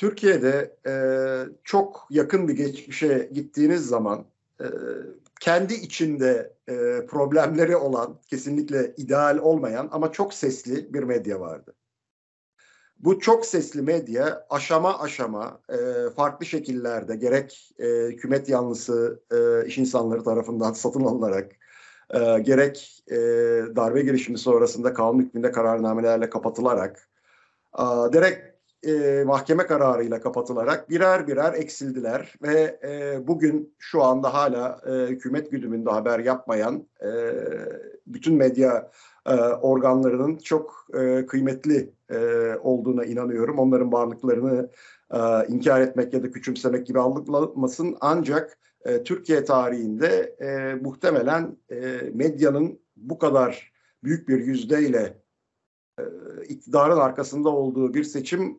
Türkiye'de e, çok yakın bir geçmişe gittiğiniz zaman e, kendi içinde e, problemleri olan, kesinlikle ideal olmayan ama çok sesli bir medya vardı. Bu çok sesli medya aşama aşama e, farklı şekillerde gerek e, hükümet yanlısı e, iş insanları tarafından satın alınarak e, gerek e, darbe girişimi sonrasında kanun hükmünde kararnamelerle kapatılarak e, direkt e, mahkeme kararıyla kapatılarak birer birer eksildiler ve e, bugün şu anda hala e, hükümet güdümünde haber yapmayan e, bütün medya e, organlarının çok e, kıymetli e, olduğuna inanıyorum. Onların varlıklarını e, inkar etmek ya da küçümsemek gibi algılanmasın ancak e, Türkiye tarihinde e, muhtemelen e, medyanın bu kadar büyük bir yüzdeyle e, iktidarın arkasında olduğu bir seçim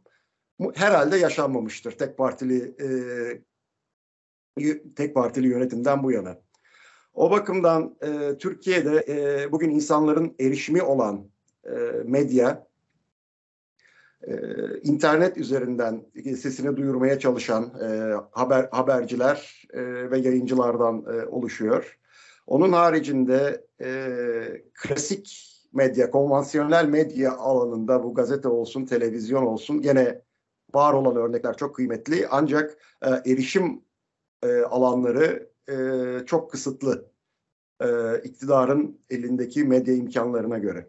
herhalde yaşanmamıştır tek partili e, tek partili yönetimden bu yana. O bakımdan e, Türkiye'de e, bugün insanların erişimi olan e, medya, e, internet üzerinden e, sesini duyurmaya çalışan e, haber haberciler e, ve yayıncılardan e, oluşuyor. Onun haricinde e, klasik medya, konvansiyonel medya alanında bu gazete olsun, televizyon olsun gene var olan örnekler çok kıymetli ancak e, erişim e, alanları e, çok kısıtlı e, iktidarın elindeki medya imkanlarına göre.